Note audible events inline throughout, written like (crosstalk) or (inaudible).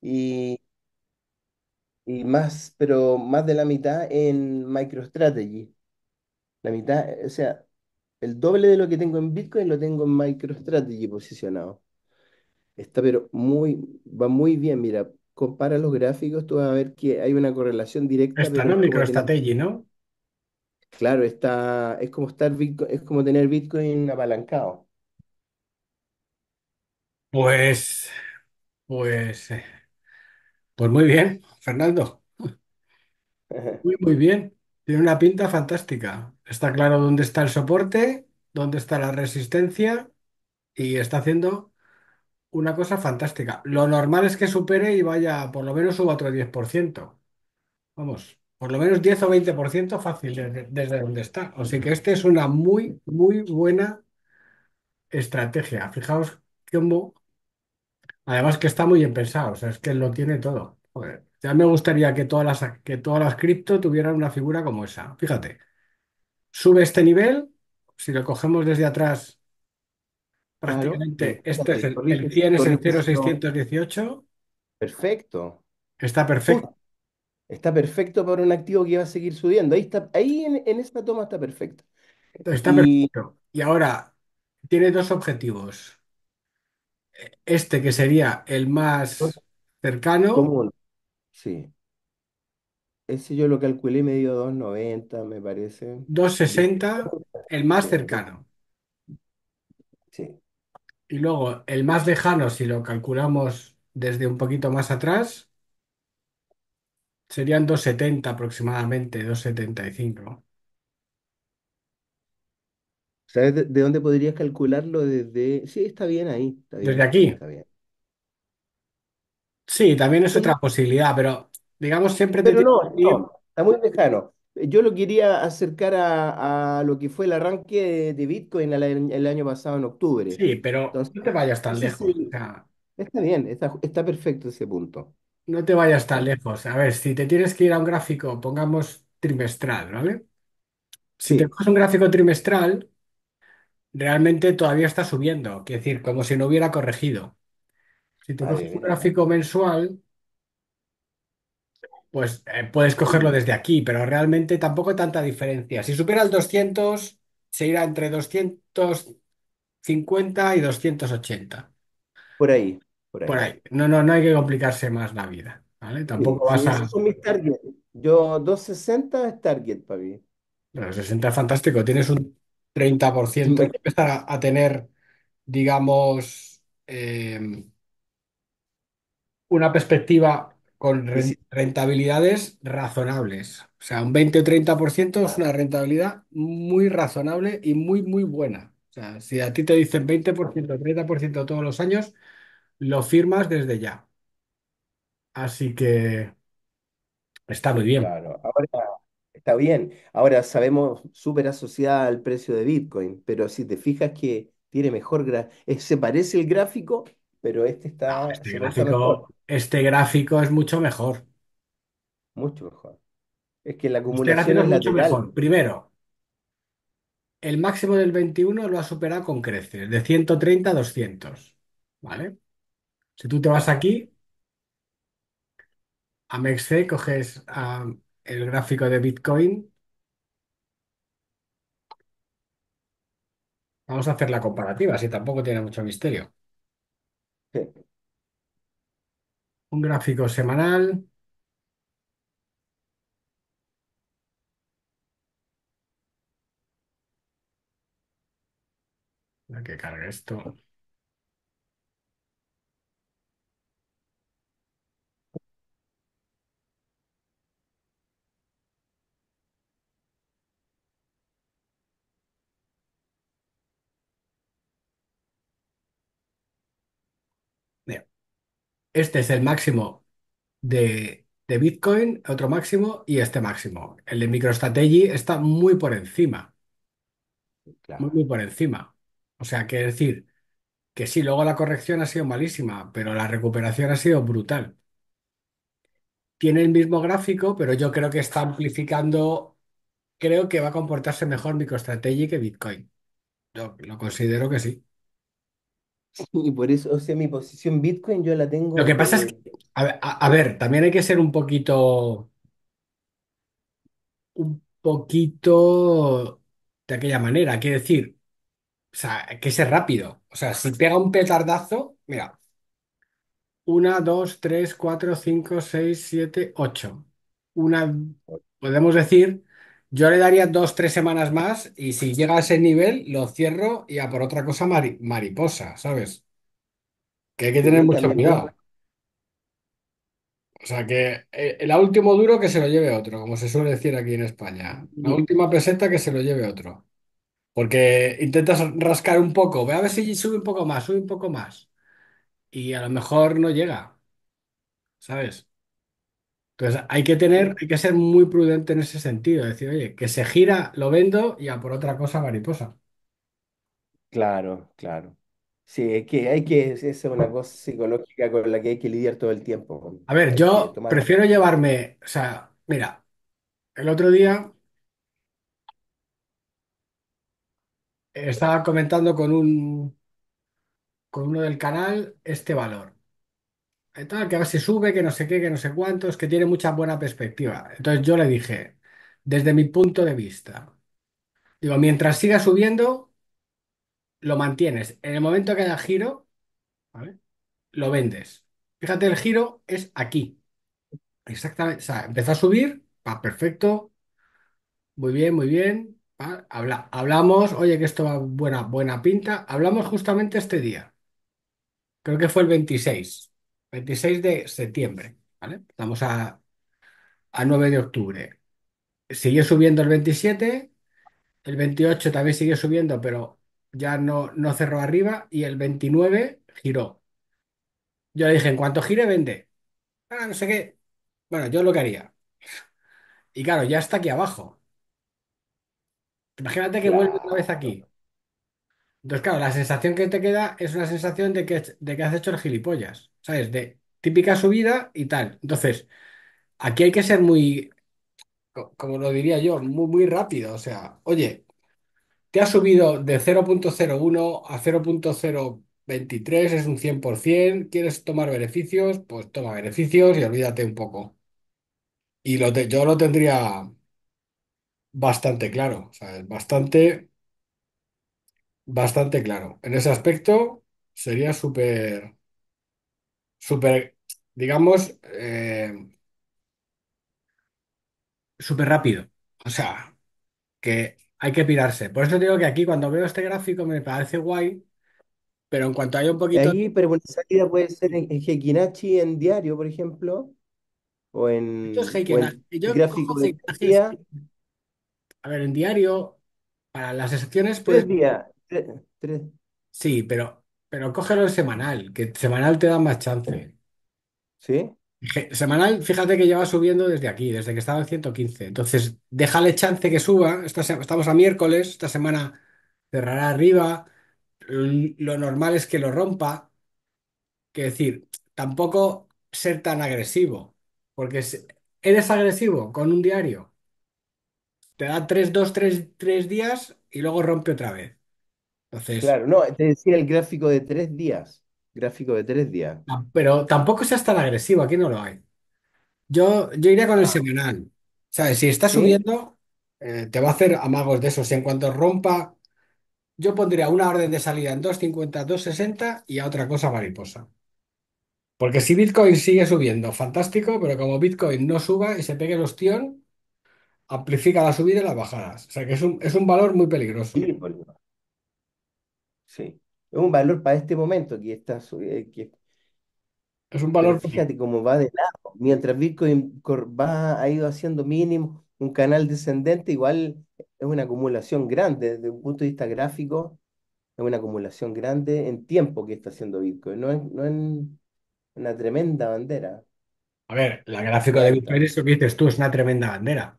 y, y más, pero más de la mitad en MicroStrategy. La mitad, eh, o sea, el doble de lo que tengo en Bitcoin lo tengo en MicroStrategy posicionado. Está, pero muy, va muy bien. Mira, compara los gráficos, tú vas a ver que hay una correlación directa, Esta, ¿no? MicroStrategy, ¿no? claro, está, es como estar es como tener Bitcoin apalancado. Pues, pues, eh, pues muy bien, Fernando. (laughs) Muy, muy bien. Tiene una pinta fantástica. Está claro dónde está el soporte, dónde está la resistencia y está haciendo una cosa fantástica. Lo normal es que supere y vaya, por lo menos suba otro 10%. Vamos, por lo menos 10 o 20% fácil desde, donde está. Así que esta es una muy, muy buena estrategia. Fijaos cómo Además que está muy bien pensado, o sea, es que lo tiene todo. ya me gustaría que todas las, que todas las cripto tuvieran una figura como esa. Fíjate, sube este nivel, si lo cogemos desde atrás, prácticamente este es el, 0,618, perfecto. está perfecto. Está perfecto para un activo que va a seguir subiendo. Ahí está, ahí en, esta toma está perfecto. Está perfecto. Y ahora tiene dos objetivos. Este que sería el más pues, cercano, Común, sí. Ese yo lo calculé medio 2.90, me parece. 260, el más cercano. Sí, Y luego el más lejano, si lo calculamos desde un poquito más atrás, serían 270 aproximadamente, 275. ¿Sabes de, dónde podrías calcularlo? Desde... Sí, está bien ahí, Desde aquí. Sí, también es otra posibilidad, pero digamos siempre pero no, está muy lejano. Yo lo quería acercar a, lo que fue el arranque de, Bitcoin el, año pasado en octubre. Sí, pero no te vayas tan lejos. está bien, está, perfecto ese punto. no te vayas tan lejos. A ver, si te tienes que ir a un gráfico, pongamos trimestral, ¿vale? Si te Sí, un gráfico trimestral, realmente todavía está subiendo, es decir, como si no hubiera corregido. Si tú coges un gráfico mensual, pues eh, puedes cogerlo desde aquí, pero realmente tampoco hay tanta diferencia. Si supiera el 200, se irá entre 250 y 280, Por ahí, por ahí. No, no, no hay que complicarse más la vida, ¿vale? Tampoco vas a... Yo 260 es target para mí. Bueno, 60 es fantástico, tienes un 30%, por empezar a, tener, digamos, eh, una perspectiva con rentabilidades razonables. O sea, un 20 o 30% es una rentabilidad muy razonable y muy, muy buena. O sea, si a ti te dicen 20%, 30% todos los años, lo firmas desde ya. Así que está muy bien. Claro. Ahora, Está bien. Ahora sabemos, súper asociada al precio de Bitcoin, pero si te fijas que tiene mejor eh, se parece el gráfico, pero este está. Ah, este, este, gráfico, es mucho mejor. Mucho mejor. Es que la este acumulación es, la Primero, el máximo del 21 lo ha superado con creces, de 130 a 200. ¿Vale? Si tú te vas aquí, a MEXC coges a el gráfico de Bitcoin. Vamos a hacer la comparativa, si tampoco tiene mucho misterio. Un gráfico semanal. la que cargue esto. Este es el máximo de, Bitcoin, otro máximo y este máximo. El de MicroStrategy está muy por encima. Muy, por encima. O sea, quiere decir que sí, luego la corrección ha sido malísima, pero la recuperación ha sido brutal. Tiene el mismo gráfico, pero yo creo que está amplificando. Creo que va a comportarse mejor MicroStrategy que Bitcoin. Yo lo considero que sí. Y por eso, o sea, mi posición Bitcoin yo la tengo. Lo que pasa es eh, que, a, ver, también hay que ser un poquito, un poquito de aquella manera, quiero decir, o sea, que ser rápido. O sea, si pega un petardazo, mira, una, dos, tres, cuatro, cinco, seis, siete, ocho. Una, podemos decir yo le daría dos, tres semanas más y si llega a ese nivel, lo cierro y a por otra cosa mariposa, ¿sabes? Que hay que tener mucho cuidado. O sea, que eh, el último duro que se lo lleve otro, como se suele decir aquí en España. La última presenta que se lo lleve otro. Porque intentas rascar un poco, ve a ver si sube un poco más, sube un poco más. Y a lo mejor no llega, ¿sabes? Entonces hay que tener, hay que ser muy prudente en ese sentido, decir, oye, que se gira, lo vendo y a por otra cosa mariposa. Claro, claro. Sí, es que hay que, es una cosa psicológica con la que hay que lidiar todo el tiempo. A ver, yo prefiero llevarme, o sea, mira, el otro día estaba comentando con un, con uno del canal este valor que a ver si sube, que no sé qué, que no sé cuántos, que tiene mucha buena perspectiva. Entonces yo le dije, desde mi punto de vista, digo, mientras siga subiendo, lo mantienes. En el momento que haya giro, Lo vendes. Fíjate, el giro es aquí. Exactamente. O sea, empezó a subir, va perfecto, muy bien, muy bien. habla- hablamos, oye, que esto va buena, buena pinta. Hablamos justamente este día. Creo que fue el 26. 26 de septiembre, ¿vale? Estamos a, 9 de octubre. Siguió subiendo el 27, el 28 también siguió subiendo, pero ya no, no cerró arriba y el 29 giró. Yo le dije, en cuanto gire, vende. Ah, no sé qué. Bueno, yo lo que haría. Y claro, ya está aquí abajo. Imagínate que vuelve otra vez aquí. Entonces, claro, la sensación que te queda es una sensación de que, de que has hecho el gilipollas. ¿sabes? De típica subida y tal. Entonces, aquí hay que ser muy, como lo diría yo, muy, rápido. O sea, oye, te has subido de 0.01 a 0.023, es un 100%, ¿quieres tomar beneficios? Pues toma beneficios y olvídate un poco. Y lo yo lo tendría bastante claro, ¿sabes? Bastante, bastante claro. En ese aspecto sería súper súper, digamos, eh, súper rápido. O sea, que hay que pirarse. Por eso digo que aquí cuando veo este gráfico me parece guay, pero en cuanto haya un poquito... ahí, pero una salida puede ser en, en Heikinachi, en diario, por ejemplo, o en, Yo gráfico de A ver, en diario, para las excepciones, Tres días. Sí, pero pero cógelo el semanal, que semanal te da más chance. ¿Sí? Semanal, fíjate que lleva subiendo desde aquí, desde que estaba en 115. Entonces, déjale chance que suba. estamos a miércoles, esta semana cerrará arriba. Lo normal es que lo rompa. Que decir, tampoco ser tan agresivo, porque eres agresivo con un diario, te da 3, 2, 3, 3 días y luego rompe otra vez. Claro, no, te decía el gráfico de tres días. Gráfico de tres días. Ah, pero tampoco seas tan agresivo, aquí no lo hay. Yo, yo iría con el ah. semanal. Si está subiendo, eh, te va a hacer amagos de esos. En cuanto rompa, yo pondría una orden de salida en 2.50, 2.60 y a otra cosa mariposa. Porque si Bitcoin sigue subiendo, fantástico, pero como Bitcoin no suba y se pegue el ostión, amplifica la subida y las bajadas. O sea que es un, es un valor muy peligroso sí. Es un valor para este momento que está, subiendo. Eh, es un valor. fíjate cómo va de lado. Mientras Bitcoin va, ha ido haciendo mínimo un canal descendente, igual es una acumulación grande desde un punto de vista gráfico. Es una acumulación grande en tiempo que está haciendo Bitcoin. No es, no es una tremenda bandera. A ver, la gráfica de Bitcoin, eso que dices tú, es una tremenda bandera.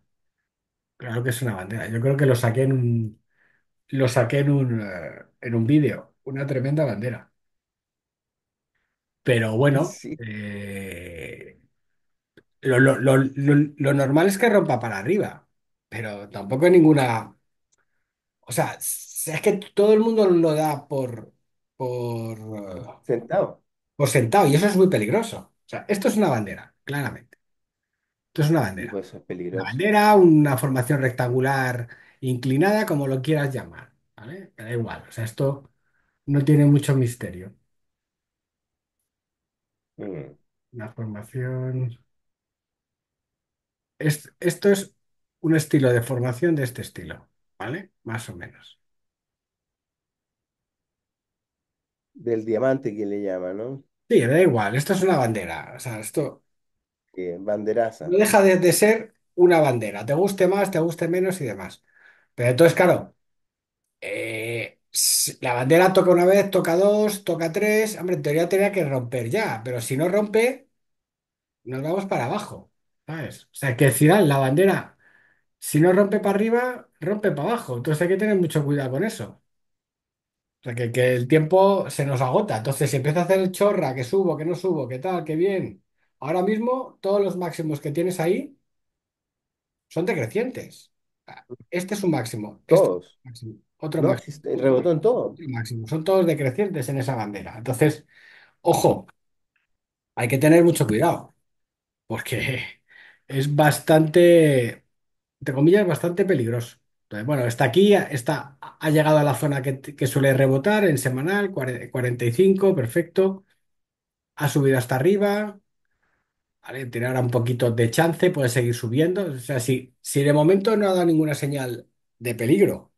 Claro que es una bandera. Yo creo que lo saqué en un lo saqué en un, eh, en un vídeo, una tremenda bandera. Pero bueno, eh, lo, normal es que rompa para arriba, pero tampoco hay ninguna... O sea, es que todo el mundo lo da por, por, Sentado. por sentado y eso es muy peligroso. O sea, esto es una bandera, claramente. Esto es una bandera. Pues, una bandera, una formación rectangular inclinada, como lo quieras llamar, ¿vale? da igual, o sea, esto no tiene mucho misterio. una mm. La formación... esto es un estilo de formación de este estilo, ¿vale? Más o menos. Del diamante que le llama, ¿no? Sí, da igual, esto es una bandera, o sea, esto no deja de ser una bandera, te guste más, te guste menos y demás. Pero entonces, claro, eh, la bandera toca una vez, toca dos, toca tres. Hombre, en teoría tenía que romper ya, pero si no rompe, nos vamos para abajo, ¿sabes? O sea, que Zidane, la bandera, si no rompe para arriba, rompe para abajo. Entonces hay que tener mucho cuidado con eso. O sea, que, el tiempo se nos agota. Entonces, si empieza a hacer el chorra, que subo, que no subo, qué tal, que bien. Ahora mismo, todos los máximos que tienes ahí son decrecientes. Este es un máximo. Este todos. Otro máximo. Este, en todo. máximo. Son todos decrecientes en esa bandera. Entonces, ojo, hay que tener mucho cuidado, porque es bastante, entre comillas, bastante peligroso. Entonces, bueno, está aquí, está, ha llegado a la zona que, suele rebotar en semanal, 45, perfecto. Ha subido hasta arriba tiene ahora un poquito de chance, puede seguir subiendo. O sea, si, si de momento no ha dado ninguna señal de peligro,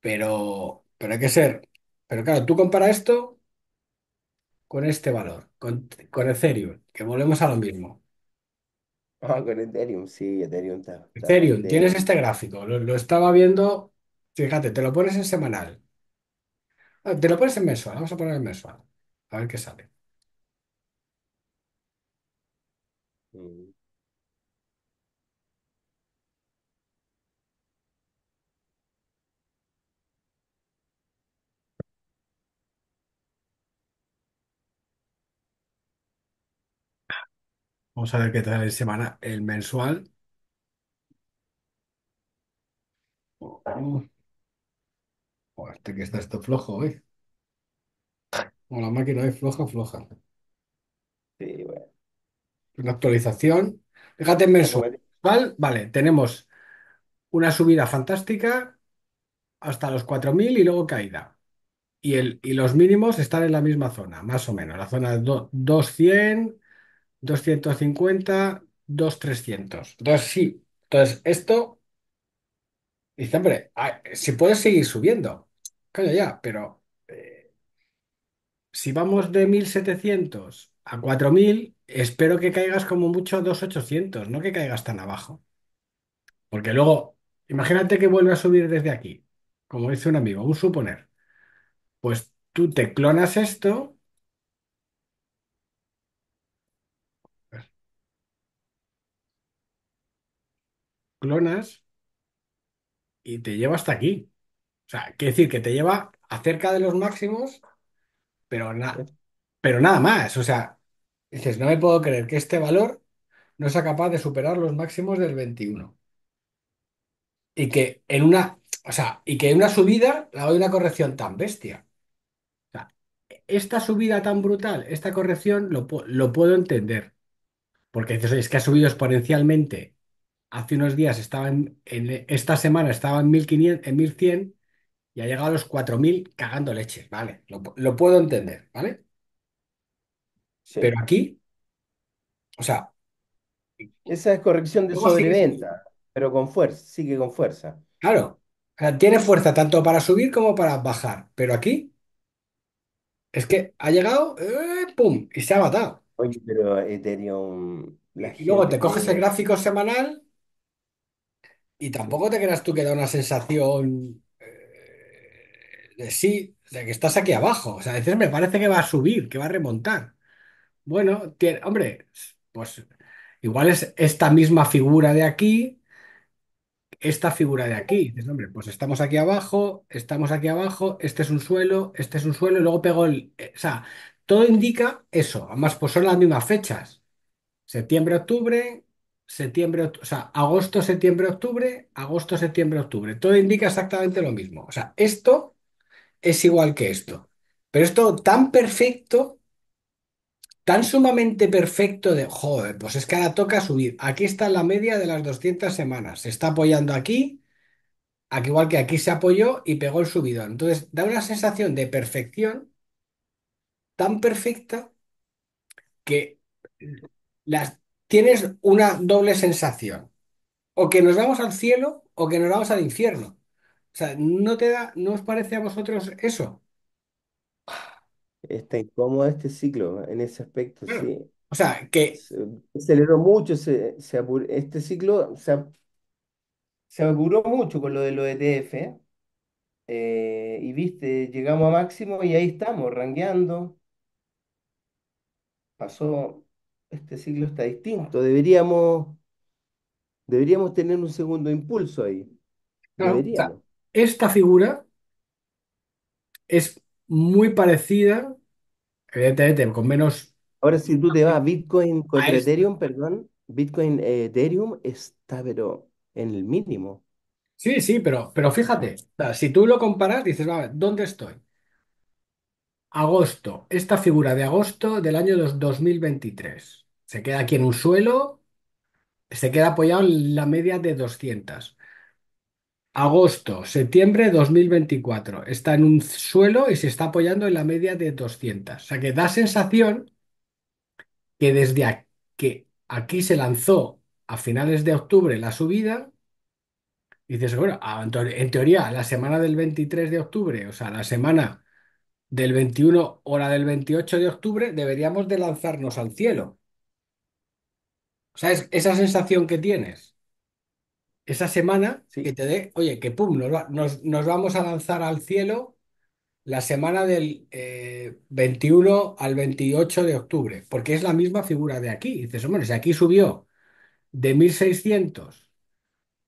pero, pero hay que ser. Pero claro, tú compara esto con este valor, con, Ethereum, que volvemos a lo mismo. Ah, con Ethereum, sí, Ethereum Ethereum, tienes este gráfico, lo, estaba viendo, fíjate, te lo pones en semanal, ah, te lo pones en mensual, vamos a poner en mensual, a ver qué sale. Vamos a ver qué tal el semana, el mensual. este que está esto flojo hoy. Eh. la máquina es floja, floja. Una actualización. Fíjate en mensual. Vale, tenemos una subida fantástica hasta los 4.000 y luego caída. Y, el, y los mínimos están en la misma zona, más o menos. La zona de 200... 250, 2300. Entonces, sí. Entonces, esto, dice, hombre, ah, si puedes seguir subiendo, coño ya, pero eh, si vamos de 1700 a 4000, espero que caigas como mucho 2800, no que caigas tan abajo. Porque luego, imagínate que vuelve a subir desde aquí, como dice un amigo, un suponer. Pues tú te clonas esto clonas y te lleva hasta aquí. O sea, quiere decir que te lleva acerca de los máximos, pero, pero nada más. O sea, dices, no me puedo creer que este valor no sea capaz de superar los máximos del 21. Y que en una, o sea, y que una subida la doy una corrección tan bestia. O sea, esta subida tan brutal, esta corrección, lo, puedo entender. Porque dices, es que ha subido exponencialmente hace unos días estaba en, e, esta semana estaba en 1500, en 1100 y ha llegado a los 4000 cagando leches, ¿vale? Lo, puedo entender, ¿vale? Pero aquí, o sea... Esa es corrección de sobreventa, pero con fuerza, sigue con fuerza. Claro, tiene fuerza tanto para subir como para bajar, pero aquí es que ha llegado, eh, ¡pum! y se ha matado. Oye, pero Ethereum... La y luego te coges el gráfico semanal y tampoco te creas tú que da una sensación eh, de sí, de que estás aquí abajo. O sea, decir me parece que va a subir, que va a remontar. Bueno, hombre, pues igual es esta misma figura de aquí, esta figura de aquí. Dices, hombre, pues estamos aquí abajo, estamos aquí abajo, este es un suelo, este es un suelo, y luego pegó el. Eh, o sea, todo indica eso. Además, pues son las mismas fechas. Septiembre, octubre septiembre, o sea, agosto, septiembre, octubre, agosto, septiembre, octubre. Todo indica exactamente lo mismo. O sea, esto es igual que esto. Pero esto tan perfecto, tan sumamente perfecto de, joder, pues es que ahora toca subir. Aquí está la media de las 200 semanas. Se está apoyando aquí, aquí igual que aquí se apoyó y pegó el subidón. Entonces, da una sensación de perfección tan perfecta que las, tienes una doble sensación. O que nos vamos al cielo o que nos vamos al infierno. O sea, ¿no te da, no os parece a vosotros eso? Está incómodo este ciclo en ese aspecto, sí. O sea, que Se, aceleró mucho, este ciclo se, apuró mucho con lo de los ETF. ¿eh? Eh, y viste, llegamos a máximo y ahí estamos, rangueando. Pasó este siglo está distinto. Deberíamos, deberíamos tener un segundo impulso ahí. esta figura es muy parecida, evidentemente, con menos. Ahora, si tú te vas Bitcoin contra Ethereum, perdón, Bitcoin eh, Ethereum está, pero en el mínimo. Sí, sí, pero, pero fíjate, si tú lo comparas, dices, a ver, ¿dónde estoy? Agosto, esta figura de agosto del año 2023. Se queda aquí en un suelo, se queda apoyado en la media de 200. Agosto, septiembre 2024. Está en un suelo y se está apoyando en la media de 200. O sea que da sensación que desde que aquí se lanzó a finales de octubre la subida, dices, bueno, ah, en teoría, la semana del 23 de octubre, o sea, la semana del 21 o la del 28 de octubre, deberíamos de lanzarnos al cielo. O sea, esa sensación que tienes esa semana que te dé, oye, que pum, nos, vamos a lanzar al cielo la semana del 21 eh, al 28 de octubre, porque es la misma figura de aquí. Dices, hombre, si aquí subió de 1.600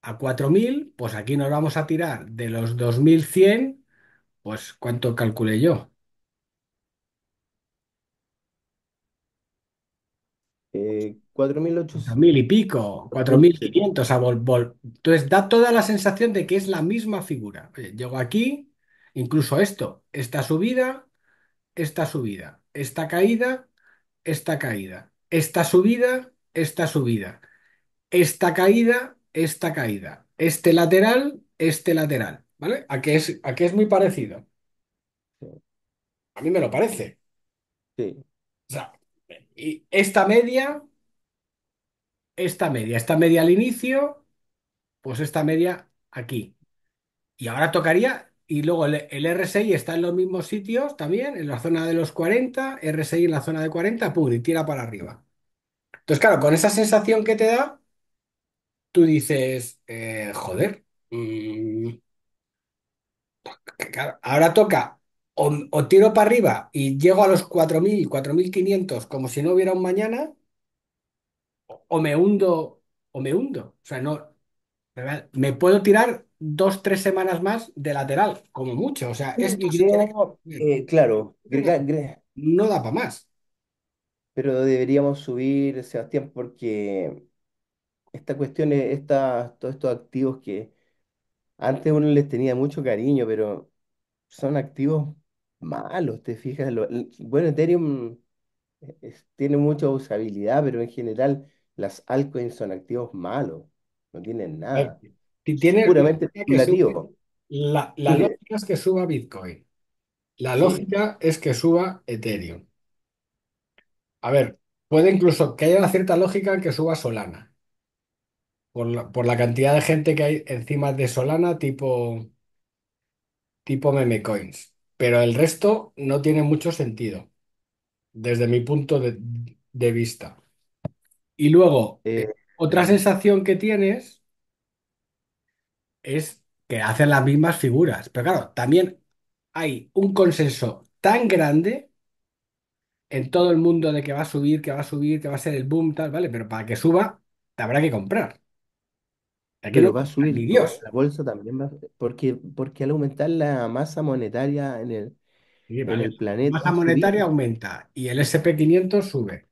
a 4.000, pues aquí nos vamos a tirar de los 2.100, pues cuánto calculé yo. 4.800. Mil y pico, 4.500. a. vol, Entonces da toda la sensación de que es la misma figura. llego aquí, incluso esto, esta subida, esta subida, esta caída, esta caída, esta subida, esta subida, esta caída, esta caída, este lateral, este lateral. ¿Vale? A que es, a es muy parecido. A mí me lo parece. Sí. O sea, y esta media esta media, esta media al inicio, pues esta media aquí. Y ahora tocaría, y luego el, RSI está en los mismos sitios también, en la zona de los 40, RSI en la zona de 40, pum, y tira para arriba. Entonces, claro, con esa sensación que te da, tú dices, eh, joder, mm, ahora toca o, o, tiro para arriba y llego a los 4.000, 4.500 como si no hubiera un mañana, o me hundo o me hundo. O sea, no. Me puedo tirar dos, tres semanas más de lateral, como mucho. O sea, es eh, claro, no da para más. pero deberíamos subir, Sebastián, porque esta cuestión, es- todos estos activos que antes uno les tenía mucho cariño, pero son activos malos, te fijas. bueno, Ethereum eh, tiene mucha usabilidad, pero en general las altcoins son activos malos, no tienen nada. Eh, puramente creativo. La, lógica es que suba Bitcoin. La lógica es que suba Ethereum. A ver, puede incluso que haya una cierta lógica en que suba Solana. Por la, cantidad de gente que hay encima de Solana, tipo, tipo meme coins. Pero el resto no tiene mucho sentido, desde mi punto de vista. Y luego, eh, eh, otra eh, sensación que tienes es que hacen las mismas figuras. Pero claro, también hay un consenso tan grande en todo el mundo de que va a subir, que va a subir, que va a ser el boom, tal, ¿vale? Pero para que suba, te habrá que comprar. Aquí no va a subir Dios. la bolsa también porque, porque al aumentar la masa monetaria en el, planeta... en el planeta Masa monetaria aumenta y el S&P 500 sube.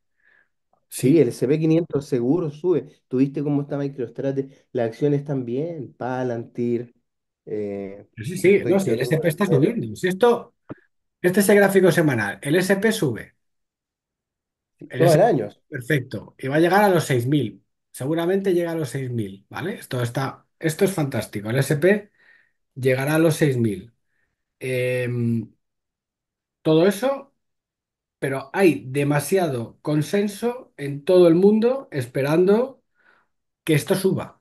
Sí, el S&P 500 seguro sube. ¿Tuviste cómo está MicroStrategy? Las acciones también, Palantir, eh, Sí, el SP está subiendo. esto, este es este el gráfico semanal, el SP sube, el perfecto, y va a llegar a los 6.000. Seguramente llega a los 6.000, ¿vale? Esto está, esto es fantástico. El SP llegará a los 6.000. Em, todo eso pero hay demasiado consenso en todo el mundo esperando que esto suba.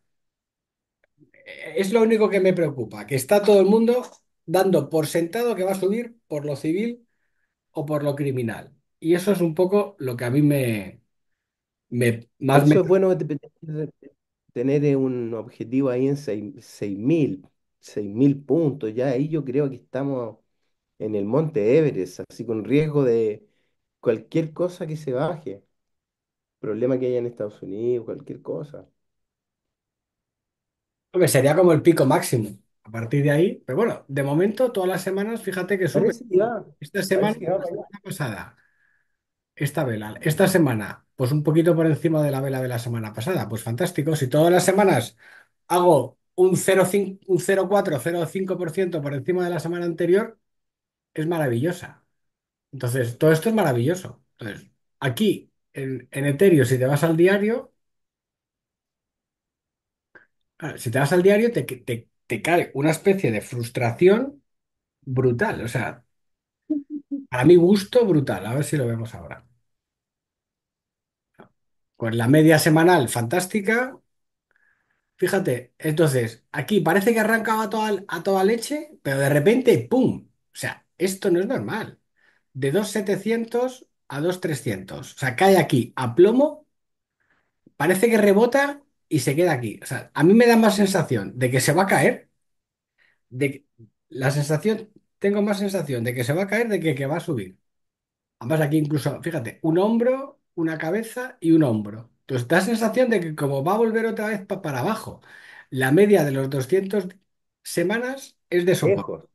Es lo único que me preocupa, que está todo el mundo dando por sentado que va a subir por lo civil o por lo criminal. Y eso es un poco lo que a mí me... me es bueno tener un objetivo ahí en 6.000, 6.000 puntos. Ya ahí yo creo que estamos en el Monte Everest, así con riesgo de, cualquier cosa que se baje, problema que haya en Estados Unidos, cualquier cosa. sería como el pico máximo a partir de ahí. Pero bueno, de momento todas las semanas, fíjate que sube. Esta semana, pasada, esta vela. Esta semana, pues un poquito por encima de la vela de la semana pasada. Pues fantástico. Si todas las semanas hago un 0,5, un 0,4, 0,5% por encima de la semana anterior, es maravillosa. Entonces, todo esto es maravilloso. Entonces, aquí, en, Ethereum, si te vas al diario, si te vas al diario, te, cae una especie de frustración brutal. O sea, a mi gusto, brutal. A ver si lo vemos ahora. Pues la media semanal, fantástica. Fíjate, entonces, aquí parece que arrancaba toda, a toda leche, pero de repente, ¡pum! O sea, esto no es normal de 2.700 a 2.300. O sea, cae aquí a plomo, parece que rebota y se queda aquí. O sea, a mí me da más sensación de que se va a caer, de la sensación, tengo más sensación de que se va a caer de que, va a subir. Además, aquí incluso, fíjate, un hombro, una cabeza y un hombro. Entonces, da sensación de que como va a volver otra vez para abajo, la media de los 200 semanas es de soporte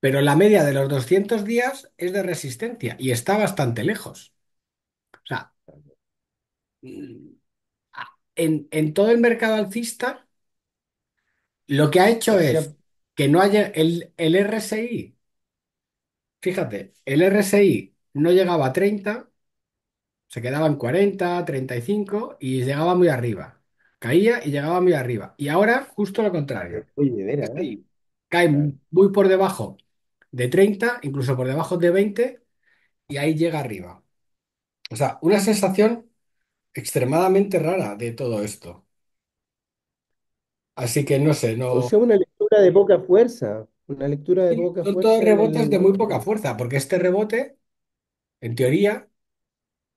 pero la media de los 200 días es de resistencia y está bastante lejos. O sea, en, todo el mercado alcista, lo que ha hecho es que no haya el, RSI, fíjate, el RSI no llegaba a 30, se quedaba en 40, 35 y llegaba muy arriba. Caía y llegaba muy arriba. Y ahora justo lo contrario. Oye, ¿eh? Cae muy por debajo de 30, incluso por debajo de 20, y ahí llega arriba. O sea, una sensación extremadamente rara de todo esto. Así que no sé, no. sea, una lectura de poca fuerza, una lectura de poca Son todos rebotes de muy poca fuerza, porque este rebote, en teoría,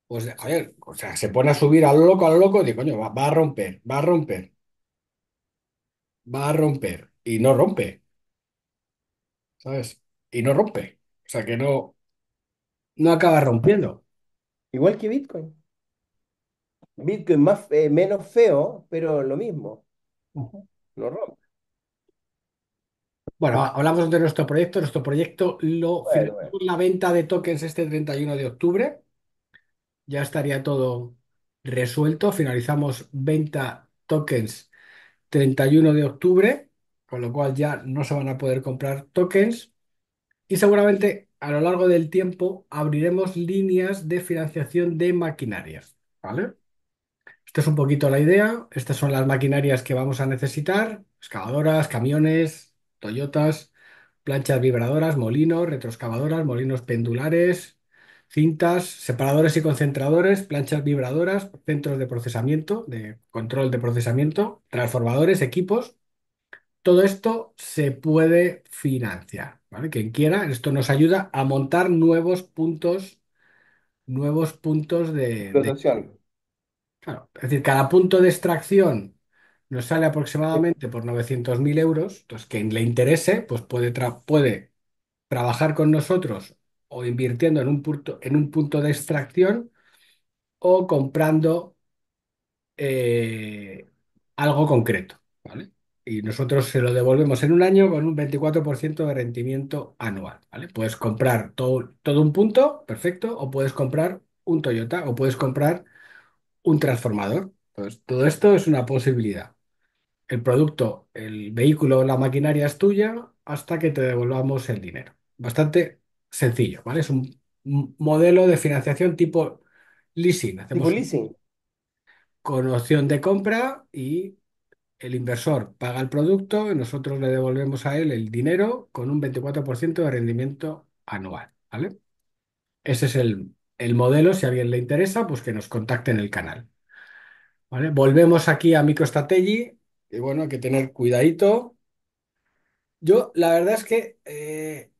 pues, o sea, se pone a subir al loco, al loco, y dice, coño, va a romper, va a romper, va a romper, y no rompe, ¿sabes? y no rompe. O sea que no, no acaba rompiendo. Igual que Bitcoin. Bitcoin más, eh, menos feo, pero lo mismo. No rompe. Bueno, hablamos de nuestro proyecto. Nuestro proyecto lo la venta de tokens este 31 de octubre. Ya estaría todo resuelto. Finalizamos venta tokens 31 de octubre, con lo cual ya no se van a poder comprar tokens. Y seguramente a lo largo del tiempo abriremos líneas de financiación de maquinarias, ¿vale? Esta es un poquito la idea. Estas son las maquinarias que vamos a necesitar. Excavadoras, camiones, Toyotas, planchas vibradoras, molinos, retroexcavadoras, molinos pendulares, cintas, separadores y concentradores, planchas vibradoras, centros de procesamiento, de control de procesamiento, transformadores, equipos. Todo esto se puede financiar. ¿vale? Quien quiera, esto nos ayuda a montar nuevos puntos, nuevos puntos de, claro, es decir, cada punto de extracción nos sale aproximadamente por 900.000 euros. Entonces, quien le interese, pues puede, puede trabajar con nosotros o invirtiendo en un punto, en un punto de extracción o comprando eh, algo concreto, ¿vale? y nosotros se lo devolvemos en un año con un 24% de rendimiento anual, ¿vale? Puedes comprar todo, todo un punto, perfecto, o puedes comprar un Toyota, o puedes comprar un transformador. todo esto es una posibilidad. El producto, el vehículo, la maquinaria es tuya hasta que te devolvamos el dinero. Bastante sencillo, ¿vale? Es un modelo de financiación tipo leasing. tipo leasing. Con opción de compra y el inversor paga el producto, y nosotros le devolvemos a él el dinero con un 24% de rendimiento anual, ¿vale? Ese es el, modelo, si a alguien le interesa, pues que nos contacte en el canal. ¿Vale? Volvemos aquí a MicroStrategy y bueno, hay que tener cuidadito. Yo la verdad es que eh,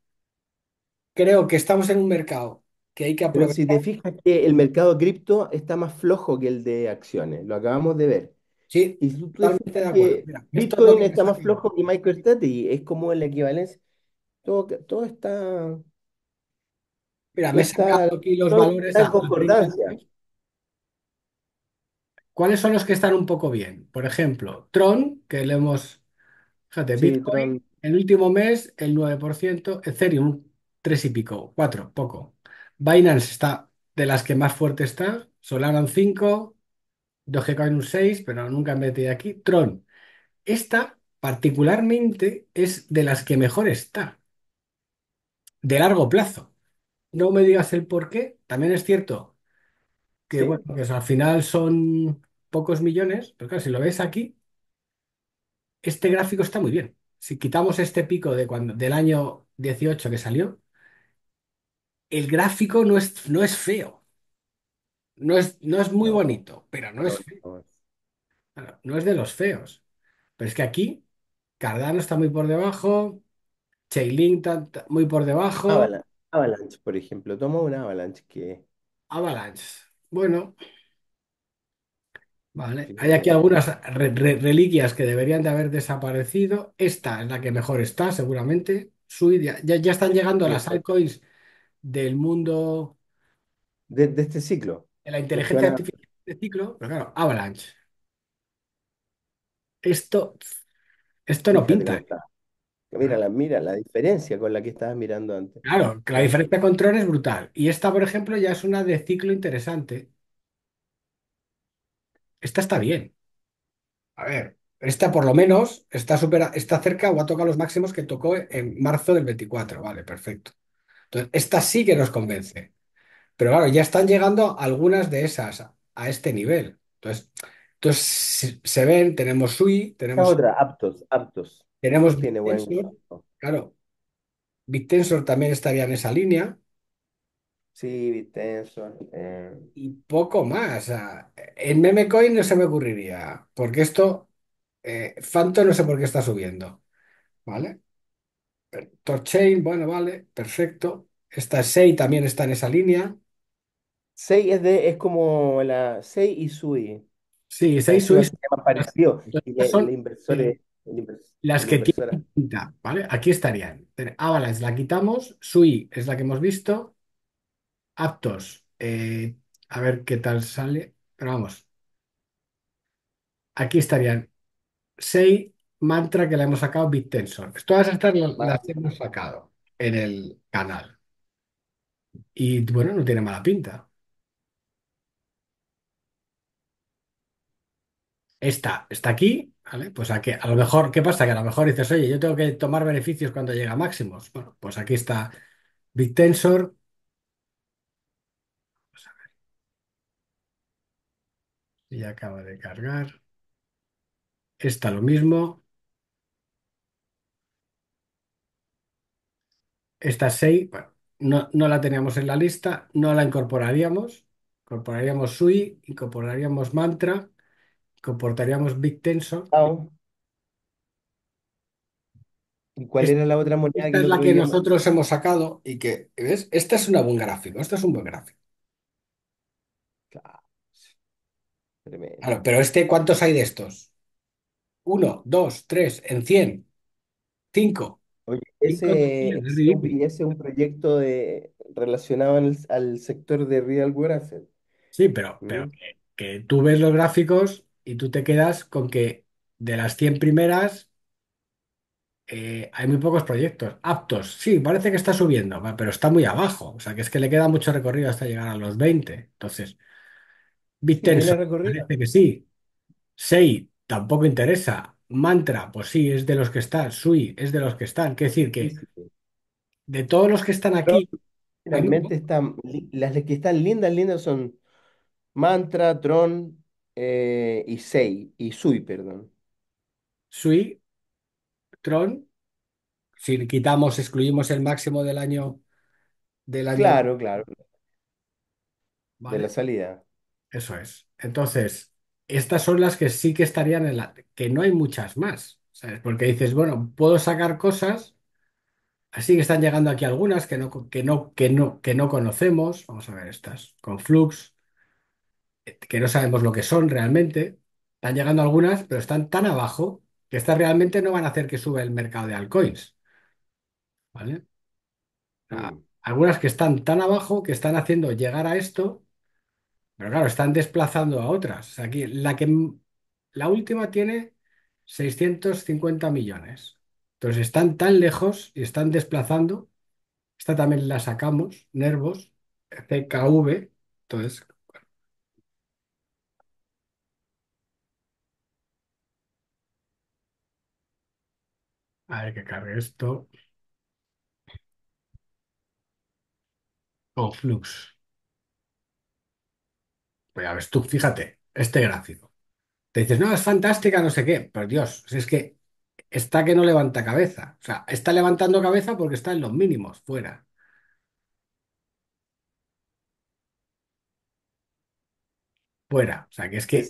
creo que estamos en un mercado que hay que aprovechar. si te fijas que el mercado cripto está más flojo que el de acciones, lo acabamos de ver. Sí, Y tú, tú de acuerdo. Bitcoin está más flojo que y es como el equivalencia. Todo, está, Mira, me he aquí los valores de ¿Cuáles son los que están un poco bien? Por ejemplo, Tron, que le hemos... Fíjate, Bitcoin, el último mes, el 9%, Ethereum, 3 y pico, 4, poco. Binance está de las que más fuerte está, Solana, 5, Dogecoin un 6, pero nunca me metí aquí. Tron. Esta particularmente es de las que mejor está, de largo plazo. No me digas el por qué. También es cierto que, bueno, pues al final son pocos millones, pero claro, si lo ves aquí, este gráfico está muy bien. Si quitamos este pico de cuando, del año 18 que salió, el gráfico no es, no es feo. No es, muy bonito, pero no es no es. de los feos. Pero es que aquí Cardano está muy por debajo, Chainlink está muy por debajo, Avalanche, por ejemplo. Tomo una Avalanche que Avalanche. Bueno, vale. Hay aquí algunas reliquias que deberían de haber desaparecido. Esta es la que mejor está, seguramente. su ya, ya- están llegando las altcoins del mundo. de este ciclo. La inteligencia artificial de este ciclo, claro, Avalanche. Esto, esto no pinta. Mira la, mira la diferencia con la que estabas mirando antes. Claro, la diferencia de control es brutal. Y esta, por ejemplo, ya es una de ciclo interesante. Esta está bien. A ver, esta por lo menos está, está cerca o ha tocado los máximos que tocó en marzo del 24. Vale, perfecto. Entonces, esta sí que nos convence. Pero claro, ya están llegando algunas de esas a, este nivel. Entonces, entonces se, ven, tenemos Sui, tenemos, otra, Aptos, Aptos. tenemos Claro, BitTensor también estaría en esa línea Sí, BitTensor. Eh. y poco más. en Memecoin no se me ocurriría, porque esto, eh, no sé por qué está subiendo. ¿Vale? Torchain, bueno, vale, perfecto. Esta SEI también está en esa línea. 6 es es como la 6 y Sui. Sí, 6 y Sui. las que ¿vale? Aquí estarían. Avalanche la quitamos, Sui es la que hemos visto, Aptos, eh, a ver qué tal sale, pero vamos, aquí estarían 6 Mantra que la hemos sacado, BitTensor. Todas estas las hemos sacado en el canal. Y bueno, no tiene mala pinta. esta está aquí, ¿vale? Pues aquí, a lo mejor, ¿qué pasa? Que a lo mejor dices, oye, yo tengo que tomar beneficios cuando llega a máximos. Bueno, pues aquí está BigTensor. Vamos a ver. Y acaba de cargar. Esta lo mismo. Esta 6, bueno, no, no la teníamos en la lista, no la incorporaríamos. Incorporaríamos SUI, incorporaríamos Mantra comportaríamos Big Tenso ¿Y cuál era la otra moneda que es la que nosotros hemos sacado y que, ¿ves? Esta es una buen gráfico, es un buen gráfico. pero este, ¿cuántos hay de estos? Uno, dos, tres, en cien, cinco, Oye, ese, es un, proyecto de, relacionado al, sector de real world Sí, pero, mm. que tú ves los gráficos y tú te quedas con que de las 100 primeras eh, hay muy pocos proyectos. Aptos, sí, parece que está subiendo, pero está muy abajo. O sea, que es que le queda mucho recorrido hasta llegar a los 20. Entonces, viste que sí. Sei, tampoco interesa. Mantra, pues sí, es de los que están. Sui, es de los que están. Quiere decir que de todos los que están aquí, realmente están, las que están lindas, lindas son Mantra, Tron, eh, y Sui, perdón. Sui, Tron, si quitamos, excluimos el máximo del año, del año, Claro, claro, de la salida. eso es. Entonces, estas son las que sí que estarían en la, que no hay muchas más, ¿sabes? Porque dices, bueno, puedo sacar cosas, así que están llegando aquí algunas que no, que no, que no, que no conocemos. Vamos a ver estas, con Flux que no sabemos lo que son realmente. Están llegando algunas, pero están tan abajo que estas realmente no van a hacer que suba el mercado de altcoins, ¿vale? Mm. algunas que están tan abajo que están haciendo llegar a esto, pero claro, están desplazando a otras. aquí la que la última tiene 650 millones. Entonces están tan lejos y están desplazando. Esta también la sacamos, Nervos, CKV. Entonces, A ver que cargue esto. flux Pues ya ves tú, fíjate, este gráfico. Te dices, no, es fantástica, no sé qué. Pero pues, Dios, si es que está que no levanta cabeza. O sea, está levantando cabeza porque está en los mínimos, fuera. fuera. O sea, que es que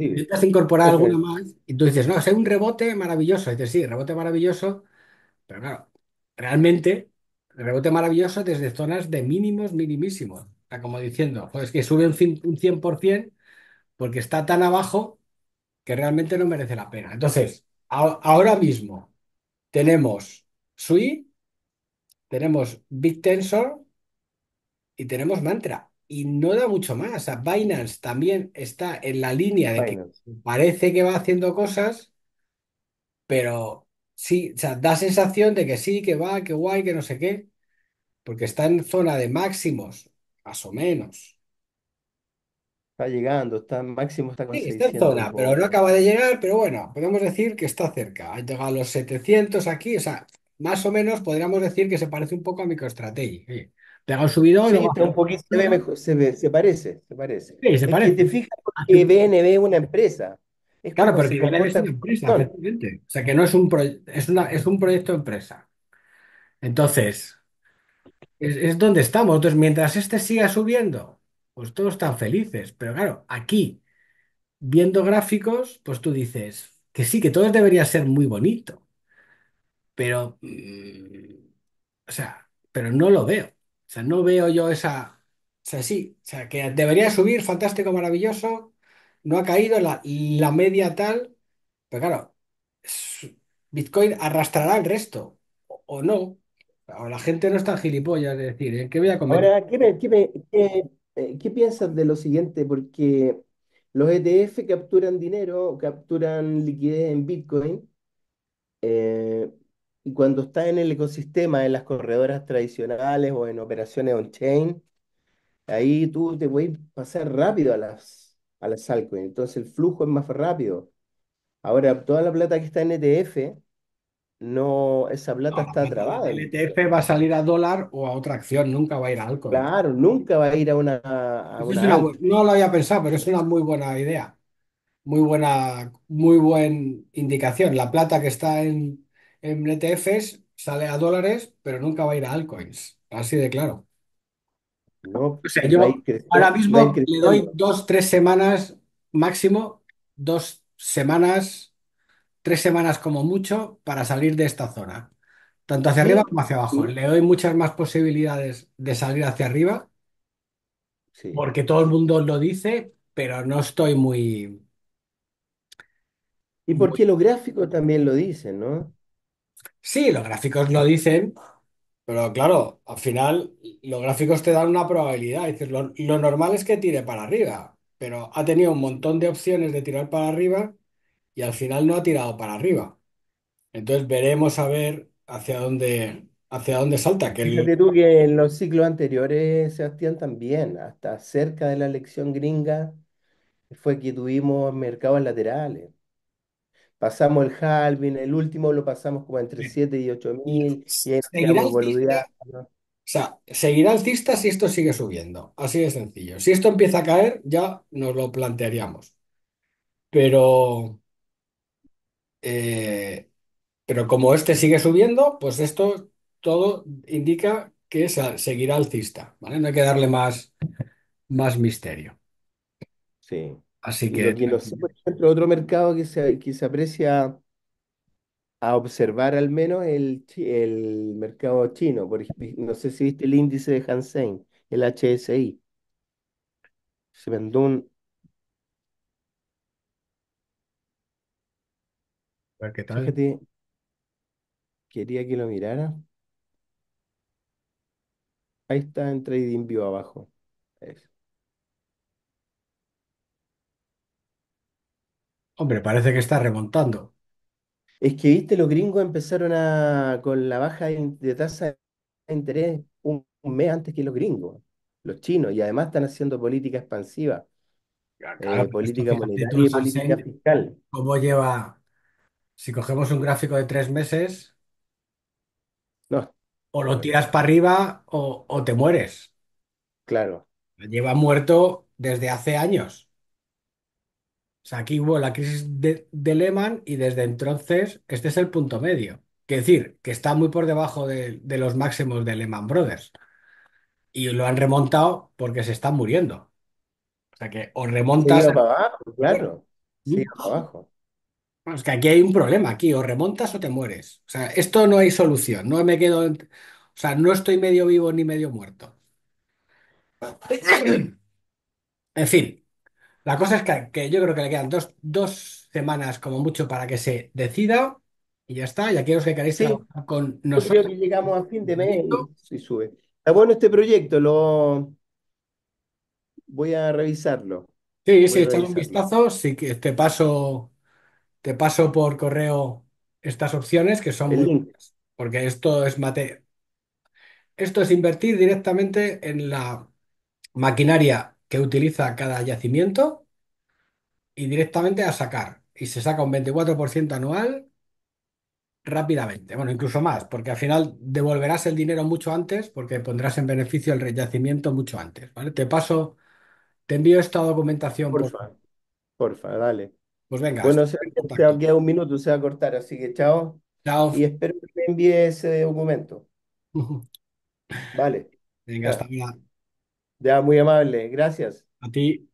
intentas incorporar alguna más y tú dices, no, es un rebote maravilloso. Y dices, sí, rebote maravilloso, pero claro, realmente rebote maravilloso desde zonas de mínimos, minimísimos. está como diciendo, pues es que sube un, 100% porque está tan abajo que realmente no merece la pena. Entonces, ahora mismo tenemos Sui, tenemos Big Tensor y tenemos Mantra y no da mucho más. O Binance también está en la línea de que parece que va haciendo cosas, pero sí, o sea, da sensación de que sí, que va, que guay, que no sé qué, porque está en zona de máximos, más o menos. Está llegando, está máximo está Sí, está en zona, pero no acaba de llegar, pero bueno, podemos decir que está cerca. Ha llegado a los 700 aquí, o sea, más o menos podríamos decir que se parece un poco a MicroStrategy subido un se, parece, se parece. te fijas BNB ah, es una empresa. claro, pero BNB es una empresa, O sea, que no es un, es es un proyecto empresa. Entonces, es, donde estamos. Entonces, mientras este siga subiendo, pues todos están felices. Pero claro, aquí, viendo gráficos, pues tú dices que sí, que todo debería ser muy bonito. Pero, mm, o sea, pero no lo veo sea, no veo yo esa. O sea, sí, o sea, que debería subir, fantástico, maravilloso. No ha caído la, la media tal. Pero claro, Bitcoin arrastrará el resto. O, no. O la gente no está en gilipollas de decir, que ¿eh? qué voy a comer? Ahora, eh, ¿qué, piensas de lo siguiente? Porque los ETF capturan dinero, capturan liquidez en Bitcoin. Eh, y cuando está en el ecosistema, en las corredoras tradicionales o en operaciones on-chain, ahí tú te puedes pasar rápido a las, a las altcoins. Entonces el flujo es más rápido. Ahora, toda la plata que está en ETF, no, esa plata está trabada. El ETF va a salir a dólar o a otra acción, nunca va a ir a algo. Claro, nunca va a ir a una. no lo había pensado, pero es una muy buena idea. Muy buena, muy buena indicación. La plata que está en, en ETFs sale a dólares, pero nunca va a ir a altcoins. Así de claro. O sea, yo ahora mismo le doy dos, tres semanas máximo, dos semanas, tres semanas como mucho para salir de esta zona, tanto hacia arriba como hacia abajo. Le doy muchas más posibilidades de salir hacia arriba porque todo el mundo lo dice, pero no estoy muy, Y porque los gráficos también lo dicen, ¿no? Sí, los gráficos no dicen, pero claro, al final los gráficos te dan una probabilidad. lo, normal es que tire para arriba, pero ha tenido un montón de opciones de tirar para arriba y al final no ha tirado para arriba. Entonces veremos a ver hacia dónde, hacia dónde salta. Que tú que en los ciclos anteriores, Sebastián, también, hasta cerca de la elección gringa, fue que tuvimos mercados laterales pasamos el halving, el último lo pasamos como entre 7 y 8 mil, y O sea, seguirá alcista si esto sigue subiendo, así de sencillo. Si esto empieza a caer, ya nos lo plantearíamos. Pero, eh, pero como este sigue subiendo, pues esto todo indica que seguirá alcista, ¿vale? No hay que darle más, más misterio. Sí. Así que... otro mercado que se, aprecia a observar al menos el, el mercado chino. no sé si viste el índice de Hansen, el HSI. Se vendió un... qué tal. quería que lo mirara. Ahí está en Trading abajo. Eso. Hombre, parece que está remontando. Es que, viste, los gringos empezaron a, con la baja de, tasa de interés un, mes antes que los gringos, los chinos, y además están haciendo política expansiva, eh, política monetaria y política fiscal. cómo lleva. Si cogemos un gráfico de tres meses, o lo tiras para arriba o te mueres. claro. Lleva muerto desde hace años. O sea, aquí hubo la crisis de, Lehman y desde entonces este es el punto medio. Que decir, que está muy por debajo de, los máximos de Lehman Brothers. Y lo han remontado porque se están muriendo. O sea que o remontas. claro. sí abajo. es que aquí hay un problema, aquí o remontas o te mueres. O sea, esto no hay solución. No me quedo. O sea, no estoy medio vivo ni medio muerto. (coughs) En fin. La cosa es que, yo creo que le quedan dos, dos semanas como mucho para que se decida y ya está. ya quiero que queréis con creo nosotros. que llegamos a fin de mes y, sube. Está bueno este proyecto, lo voy a revisarlo. Sí, sí, un vistazo. Sí que te paso, te paso por correo estas opciones que son muy Porque esto es esto es invertir directamente en la maquinaria que utiliza cada yacimiento y directamente a sacar. Y se saca un 24% anual rápidamente, bueno, incluso más, porque al final devolverás el dinero mucho antes porque pondrás en beneficio el reyacimiento mucho antes, ¿vale? Te paso, te envío esta documentación. Por... Porfa, porfa, dale. Pues venga, Bueno, se, en un minuto, se va a cortar, así que chao. Chao. Y espero que me envíe ese documento. (laughs) Vale. Venga, hasta ya, muy amable, gracias. A ti.